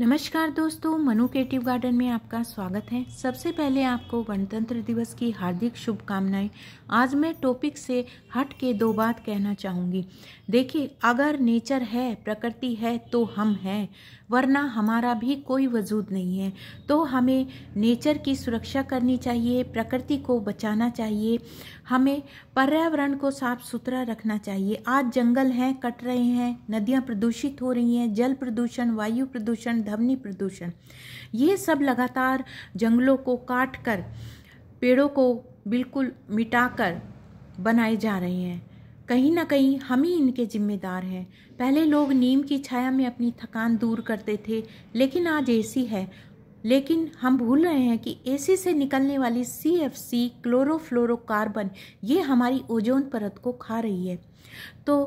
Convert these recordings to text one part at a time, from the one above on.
नमस्कार दोस्तों Manu creative garden में आपका स्वागत है सबसे पहले आपको गणतंत्र दिवस की हार्दिक शुभकामनाएं आज मैं टॉपिक से हट के दो बात कहना चाहूँगी देखिए अगर नेचर है प्रकृति है तो हम हैं वरना हमारा भी कोई वजूद नहीं है तो हमें नेचर की सुरक्षा करनी चाहिए प्रकृति को बचाना चाहिए हमें पर्यावरण को साफ सुथरा रखना चाहिए आज जंगल हैं कट रहे हैं नदियाँ प्रदूषित हो रही हैं जल प्रदूषण वायु प्रदूषण ध्वनि प्रदूषण ये सब लगातार जंगलों को काट कर पेड़ों को बिल्कुल मिटाकर बनाए जा रहे हैं कहीं ना कहीं हम ही इनके जिम्मेदार हैं पहले लोग नीम की छाया में अपनी थकान दूर करते थे लेकिन आज एसी है लेकिन हम भूल रहे हैं कि एसी से निकलने वाली सी एफ सी क्लोरोफ्लोरोकार्बन ये हमारी ओजोन परत को खा रही है तो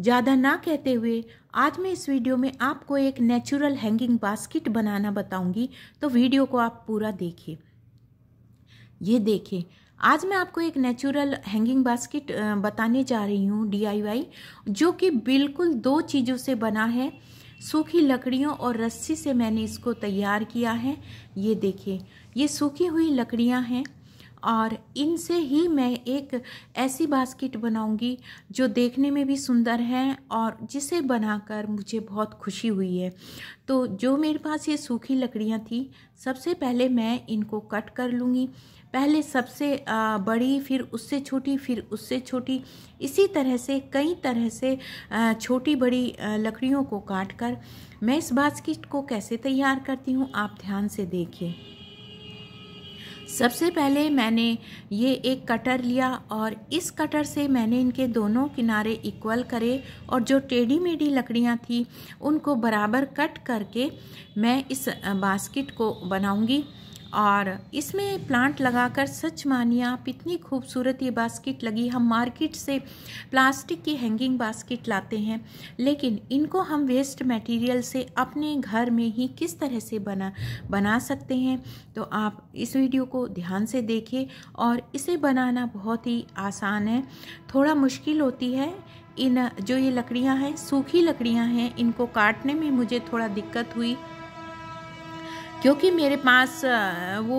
ज़्यादा ना कहते हुए आज मैं इस वीडियो में आपको एक नेचुरल हैंगिंग बास्केट बनाना बताऊंगी तो वीडियो को आप पूरा देखिए ये देखिए आज मैं आपको एक नेचुरल हैंगिंग बास्केट बताने जा रही हूँ डीआईवाई जो कि बिल्कुल दो चीज़ों से बना है सूखी लकड़ियों और रस्सी से मैंने इसको तैयार किया है ये देखिए ये सूखी हुई लकड़ियाँ हैं और इनसे ही मैं एक ऐसी बास्केट बनाऊंगी जो देखने में भी सुंदर है और जिसे बनाकर मुझे बहुत खुशी हुई है तो जो मेरे पास ये सूखी लकड़ियाँ थी सबसे पहले मैं इनको कट कर लूँगी पहले सबसे बड़ी फिर उससे छोटी फिर उससे छोटी इसी तरह से कई तरह से छोटी बड़ी लकड़ियों को काट कर मैं इस बास्केट को कैसे तैयार करती हूँ आप ध्यान से देखिए सबसे पहले मैंने ये एक कटर लिया और इस कटर से मैंने इनके दोनों किनारे इक्वल करे और जो टेढ़ी मेढ़ी लकड़ियाँ थी उनको बराबर कट करके मैं इस बास्केट को बनाऊँगी और इसमें प्लांट लगाकर सच मानिए आप इतनी खूबसूरत ये बास्केट लगी हम मार्केट से प्लास्टिक की हैंगिंग बास्केट लाते हैं लेकिन इनको हम वेस्ट मटेरियल से अपने घर में ही किस तरह से बना बना सकते हैं तो आप इस वीडियो को ध्यान से देखिए और इसे बनाना बहुत ही आसान है थोड़ा मुश्किल होती है इन जो ये लकड़ियाँ हैं सूखी लकड़ियाँ हैं इनको काटने में मुझे थोड़ा दिक्कत हुई क्योंकि मेरे पास वो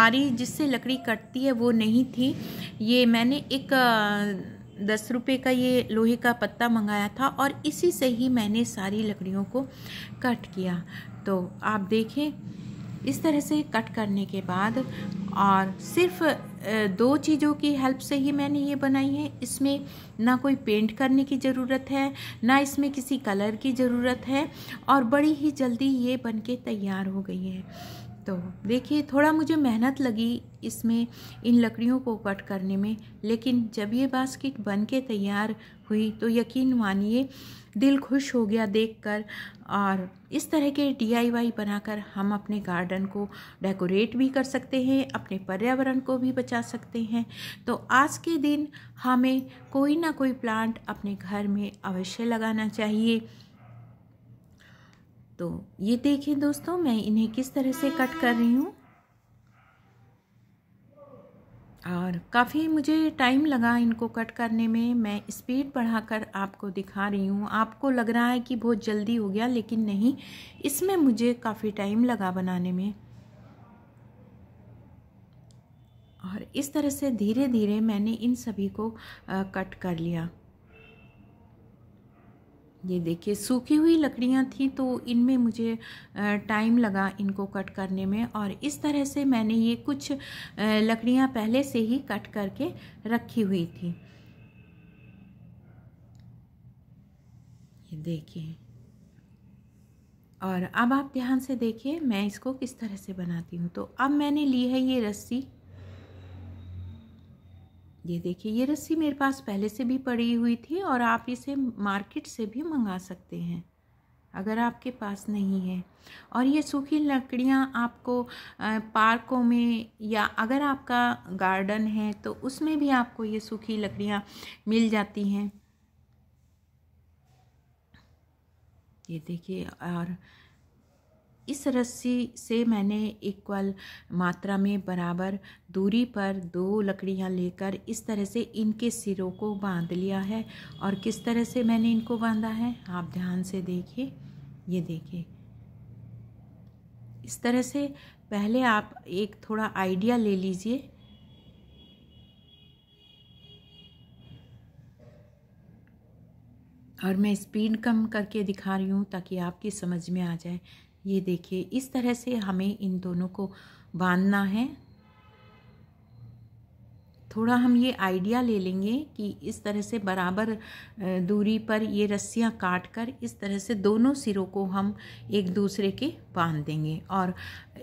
आरी जिससे लकड़ी कटती है वो नहीं थी ये मैंने एक दस रुपये का ये लोहे का पत्ता मंगाया था और इसी से ही मैंने सारी लकड़ियों को कट किया तो आप देखें इस तरह से कट करने के बाद और सिर्फ दो चीज़ों की हेल्प से ही मैंने ये बनाई है इसमें ना कोई पेंट करने की ज़रूरत है ना इसमें किसी कलर की ज़रूरत है और बड़ी ही जल्दी ये बनके तैयार हो गई है तो देखिए थोड़ा मुझे मेहनत लगी इसमें इन लकड़ियों को कट करने में लेकिन जब ये बास्केट बन के तैयार हुई तो यकीन मानिए दिल खुश हो गया देखकर और इस तरह के डीआईवाई बनाकर हम अपने गार्डन को डेकोरेट भी कर सकते हैं अपने पर्यावरण को भी बचा सकते हैं तो आज के दिन हमें कोई ना कोई प्लांट अपने घर में अवश्य लगाना चाहिए तो ये देखिए दोस्तों मैं इन्हें किस तरह से कट कर रही हूँ और काफ़ी मुझे टाइम लगा इनको कट करने में मैं स्पीड बढ़ाकर आपको दिखा रही हूँ आपको लग रहा है कि बहुत जल्दी हो गया लेकिन नहीं इसमें मुझे काफ़ी टाइम लगा बनाने में और इस तरह से धीरे धीरे मैंने इन सभी को आ, कट कर लिया ये देखिए सूखी हुई लकड़ियाँ थी तो इनमें मुझे टाइम लगा इनको कट करने में और इस तरह से मैंने ये कुछ लकड़ियाँ पहले से ही कट करके रखी हुई थी ये देखिए और अब आप ध्यान से देखिए मैं इसको किस तरह से बनाती हूँ तो अब मैंने ली है ये रस्सी ये देखिए ये रस्सी मेरे पास पहले से भी पड़ी हुई थी और आप इसे मार्केट से भी मंगा सकते हैं अगर आपके पास नहीं है और ये सूखी लकड़ियाँ आपको पार्कों में या अगर आपका गार्डन है तो उसमें भी आपको ये सूखी लकड़ियाँ मिल जाती हैं ये देखिए और इस रस्सी से मैंने इक्वल मात्रा में बराबर दूरी पर दो लकड़ियाँ लेकर इस तरह से इनके सिरों को बांध लिया है और किस तरह से मैंने इनको बांधा है आप ध्यान से देखिए ये देखिए इस तरह से पहले आप एक थोड़ा आइडिया ले लीजिए और मैं स्पीड कम करके दिखा रही हूँ ताकि आपकी समझ में आ जाए ये देखिए इस तरह से हमें इन दोनों को बांधना है थोड़ा हम ये आइडिया ले लेंगे कि इस तरह से बराबर दूरी पर ये रस्सियाँ काट कर इस तरह से दोनों सिरों को हम एक दूसरे के बांध देंगे और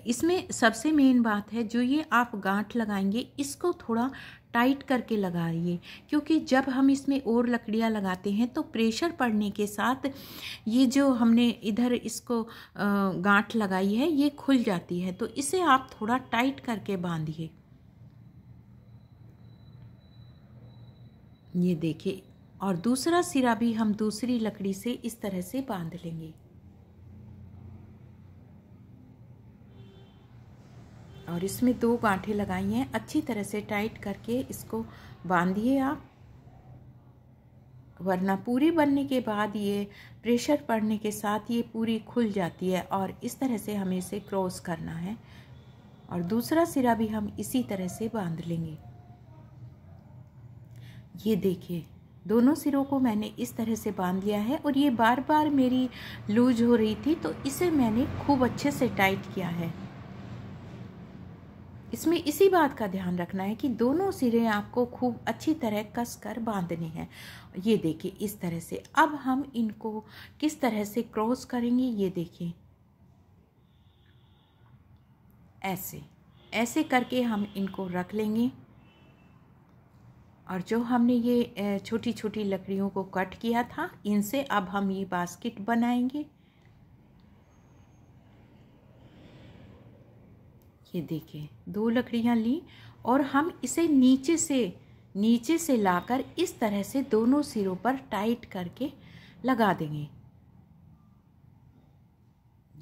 इसमें सबसे मेन बात है जो ये आप गांठ लगाएंगे इसको थोड़ा टाइट करके लगाइए क्योंकि जब हम इसमें और लकड़ियाँ लगाते हैं तो प्रेशर पड़ने के साथ ये जो हमने इधर इसको गांठ लगाई है ये खुल जाती है तो इसे आप थोड़ा टाइट करके बांधिए ये देखिए और दूसरा सिरा भी हम दूसरी लकड़ी से इस तरह से बांध लेंगे और इसमें दो गांठे लगाई हैं अच्छी तरह से टाइट करके इसको बांधिए आप वरना पूरी बनने के बाद ये प्रेशर पड़ने के साथ ये पूरी खुल जाती है और इस तरह से हमें इसे क्रॉस करना है और दूसरा सिरा भी हम इसी तरह से बांध लेंगे ये देखिए दोनों सिरों को मैंने इस तरह से बांध लिया है और ये बार बार मेरी लूज हो रही थी तो इसे मैंने खूब अच्छे से टाइट किया है इसमें इसी बात का ध्यान रखना है कि दोनों सिरे आपको खूब अच्छी तरह कस कर बांधने हैं ये देखिए इस तरह से अब हम इनको किस तरह से क्रॉस करेंगे ये देखिए ऐसे ऐसे करके हम इनको रख लेंगे और जो हमने ये छोटी छोटी लकड़ियों को कट किया था इनसे अब हम ये बास्केट बनाएंगे ये देखें दो लकड़ियाँ ली और हम इसे नीचे से नीचे से लाकर इस तरह से दोनों सिरों पर टाइट करके लगा देंगे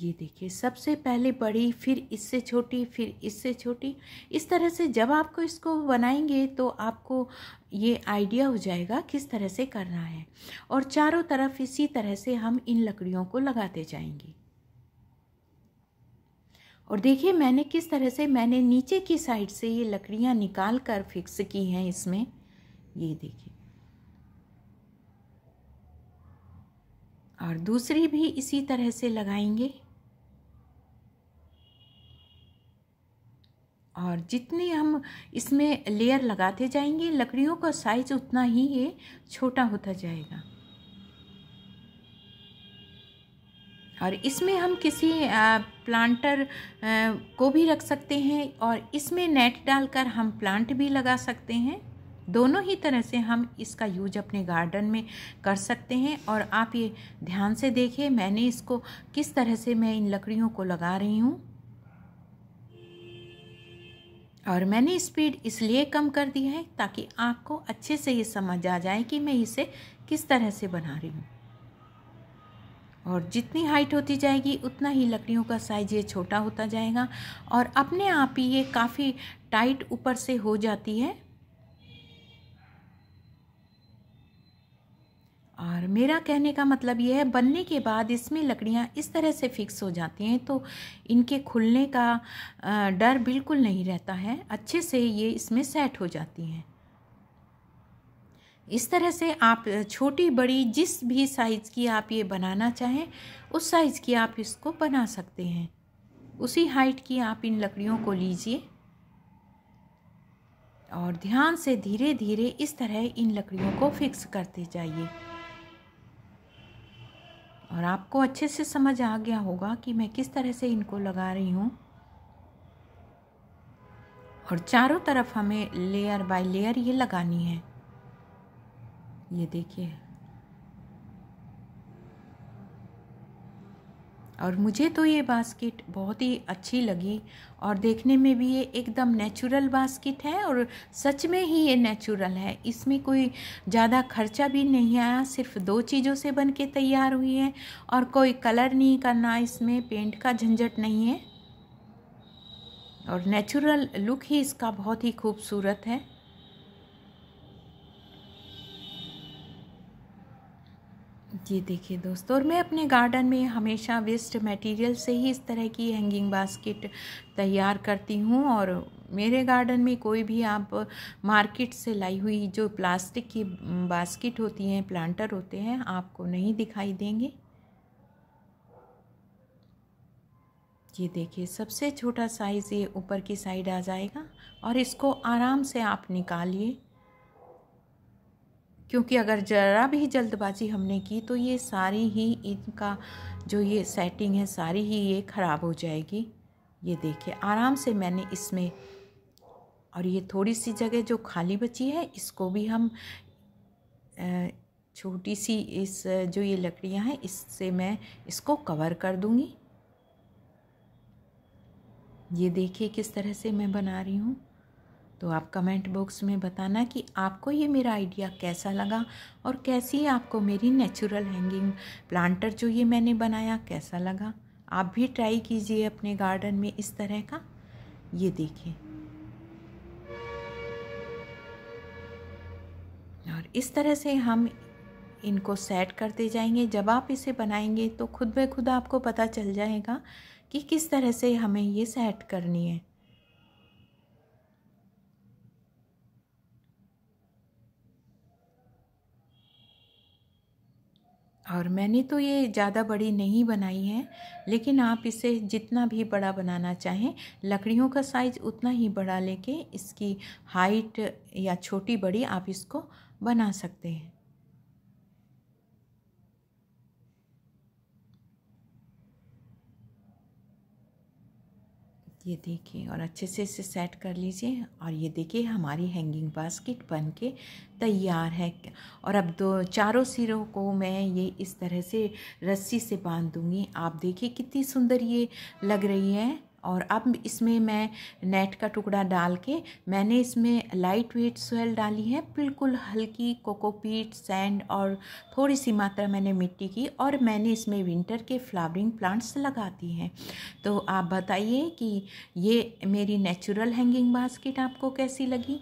ये देखिए सबसे पहले बड़ी फिर इससे छोटी फिर इससे छोटी इस तरह से जब आपको इसको बनाएंगे तो आपको ये आइडिया हो जाएगा किस तरह से करना है और चारों तरफ इसी तरह से हम इन लकड़ियों को लगाते जाएंगे और देखिए मैंने किस तरह से मैंने नीचे की साइड से ये लकड़ियाँ निकाल कर फिक्स की हैं इसमें ये देखिए और दूसरी भी इसी तरह से लगाएंगे और जितने हम इसमें लेयर लगाते जाएंगे लकड़ियों का साइज उतना ही ये छोटा होता जाएगा और इसमें हम किसी प्लांटर को भी रख सकते हैं और इसमें नेट डालकर हम प्लांट भी लगा सकते हैं दोनों ही तरह से हम इसका यूज अपने गार्डन में कर सकते हैं और आप ये ध्यान से देखें मैंने इसको किस तरह से मैं इन लकड़ियों को लगा रही हूँ और मैंने स्पीड इसलिए कम कर दी है ताकि आपको अच्छे से ये समझ आ जाए कि मैं इसे किस तरह से बना रही हूँ और जितनी हाइट होती जाएगी उतना ही लकड़ियों का साइज़ ये छोटा होता जाएगा और अपने आप ही ये काफ़ी टाइट ऊपर से हो जाती है और मेरा कहने का मतलब ये है बनने के बाद इसमें लकड़ियाँ इस तरह से फिक्स हो जाती हैं तो इनके खुलने का डर बिल्कुल नहीं रहता है अच्छे से ये इसमें सेट हो जाती हैं इस तरह से आप छोटी बड़ी जिस भी साइज़ की आप ये बनाना चाहें उस साइज़ की आप इसको बना सकते हैं उसी हाइट की आप इन लकड़ियों को लीजिए और ध्यान से धीरे धीरे इस तरह इन लकड़ियों को फिक्स करते जाइए और आपको अच्छे से समझ आ गया होगा कि मैं किस तरह से इनको लगा रही हूँ और चारों तरफ हमें लेयर बाय लेयर ये लगानी है ये देखिए और मुझे तो ये बास्केट बहुत ही अच्छी लगी और देखने में भी ये एकदम नेचुरल बास्केट है और सच में ही ये नेचुरल है इसमें कोई ज़्यादा खर्चा भी नहीं आया सिर्फ दो चीज़ों से बन के तैयार हुई है और कोई कलर नहीं करना इसमें पेंट का झंझट नहीं है और नेचुरल लुक ही इसका बहुत ही खूबसूरत है ये देखिए दोस्तों और मैं अपने गार्डन में हमेशा वेस्ट मटेरियल से ही इस तरह की हैंगिंग बास्केट तैयार करती हूँ और मेरे गार्डन में कोई भी आप मार्केट से लाई हुई जो प्लास्टिक की बास्केट होती हैं प्लांटर होते हैं आपको नहीं दिखाई देंगे ये देखिए सबसे छोटा साइज़ ये ऊपर की साइड आ जाएगा और इसको आराम से आप निकालिए क्योंकि अगर ज़रा भी जल्दबाजी हमने की तो ये सारी ही इनका जो ये सेटिंग है सारी ही ये ख़राब हो जाएगी ये देखिए आराम से मैंने इसमें और ये थोड़ी सी जगह जो खाली बची है इसको भी हम छोटी सी इस जो ये लकड़ियां हैं इससे मैं इसको कवर कर दूँगी ये देखिए किस तरह से मैं बना रही हूँ तो आप कमेंट बॉक्स में बताना कि आपको ये मेरा आइडिया कैसा लगा और कैसी आपको मेरी नेचुरल हैंगिंग प्लांटर जो ये मैंने बनाया कैसा लगा आप भी ट्राई कीजिए अपने गार्डन में इस तरह का ये देखिए और इस तरह से हम इनको सेट करते जाएंगे जब आप इसे बनाएंगे तो खुद ब खुद आपको पता चल जाएगा कि किस तरह से हमें ये सेट करनी है और मैंने तो ये ज़्यादा बड़ी नहीं बनाई है लेकिन आप इसे जितना भी बड़ा बनाना चाहें लकड़ियों का साइज़ उतना ही बड़ा लेके इसकी हाइट या छोटी बड़ी आप इसको बना सकते हैं ये देखिए और अच्छे से इसे सेट कर लीजिए और ये देखिए हमारी हैंगिंग बास्केट बन के तैयार है और अब दो चारों सिरों को मैं ये इस तरह से रस्सी से बांध दूँगी आप देखिए कितनी सुंदर ये लग रही है और अब इसमें मैं नेट का टुकड़ा डाल के मैंने इसमें लाइट वेट सोयल डाली है बिल्कुल हल्की कोकोपीट सैंड और थोड़ी सी मात्रा मैंने मिट्टी की और मैंने इसमें विंटर के फ्लावरिंग प्लांट्स लगा दी हैं तो आप बताइए कि ये मेरी नेचुरल हैंगिंग बास्केट आपको कैसी लगी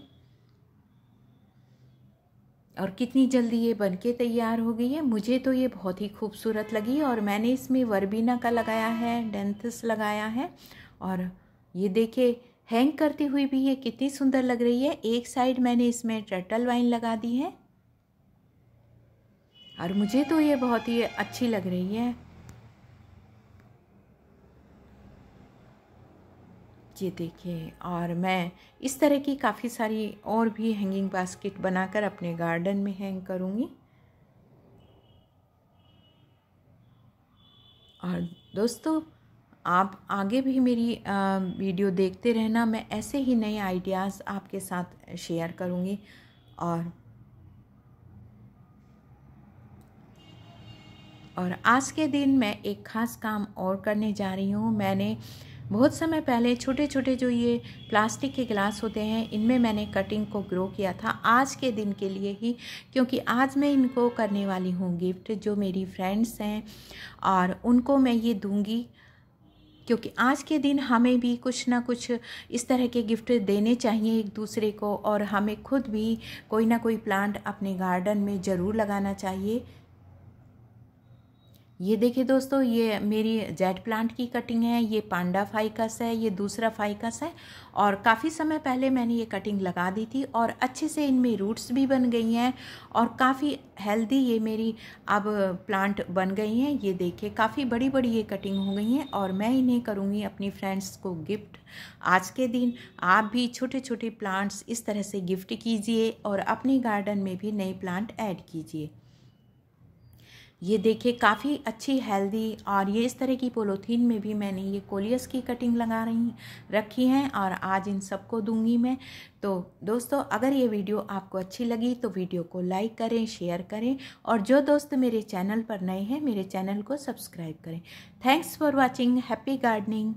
और कितनी जल्दी ये बनके तैयार हो गई है मुझे तो ये बहुत ही खूबसूरत लगी और मैंने इसमें वर्बीना का लगाया है डेंथस लगाया है और ये देखिए हैंग करती हुई भी ये कितनी सुंदर लग रही है एक साइड मैंने इसमें टर्टल वाइन लगा दी है और मुझे तो ये बहुत ही अच्छी लग रही है ये देखिए और मैं इस तरह की काफ़ी सारी और भी हैंगिंग बास्केट बनाकर अपने गार्डन में हैंग करूँगी और दोस्तों आप आगे भी मेरी वीडियो देखते रहना मैं ऐसे ही नए आइडियाज़ आपके साथ शेयर करूँगी और और आज के दिन मैं एक ख़ास काम और करने जा रही हूँ मैंने बहुत समय पहले छोटे छोटे जो ये प्लास्टिक के गिलास होते हैं इनमें मैंने कटिंग को ग्रो किया था आज के दिन के लिए ही क्योंकि आज मैं इनको करने वाली हूँ गिफ्ट जो मेरी फ्रेंड्स हैं और उनको मैं ये दूँगी क्योंकि आज के दिन हमें भी कुछ ना कुछ इस तरह के गिफ्ट देने चाहिए एक दूसरे को और हमें खुद भी कोई ना कोई प्लांट अपने गार्डन में ज़रूर लगाना चाहिए ये देखिए दोस्तों ये मेरी जेड प्लांट की कटिंग है ये पांडा फाइकस है ये दूसरा फाइकस है और काफ़ी समय पहले मैंने ये कटिंग लगा दी थी और अच्छे से इनमें रूट्स भी बन गई हैं और काफ़ी हेल्दी ये मेरी अब प्लांट बन गई हैं ये देखिए काफ़ी बड़ी बड़ी ये कटिंग हो गई हैं और मैं इन्हें करूँगी अपनी फ्रेंड्स को गिफ्ट आज के दिन आप भी छोटे छोटे प्लांट्स इस तरह से गिफ्ट कीजिए और अपने गार्डन में भी नए प्लांट ऐड कीजिए ये देखिए काफ़ी अच्छी हेल्दी और ये इस तरह की पोलोथीन में भी मैंने ये कोलियस की कटिंग लगा रही रखी हैं और आज इन सबको दूंगी मैं तो दोस्तों अगर ये वीडियो आपको अच्छी लगी तो वीडियो को लाइक करें शेयर करें और जो दोस्त मेरे चैनल पर नए हैं मेरे चैनल को सब्सक्राइब करें thanks for watching happy gardening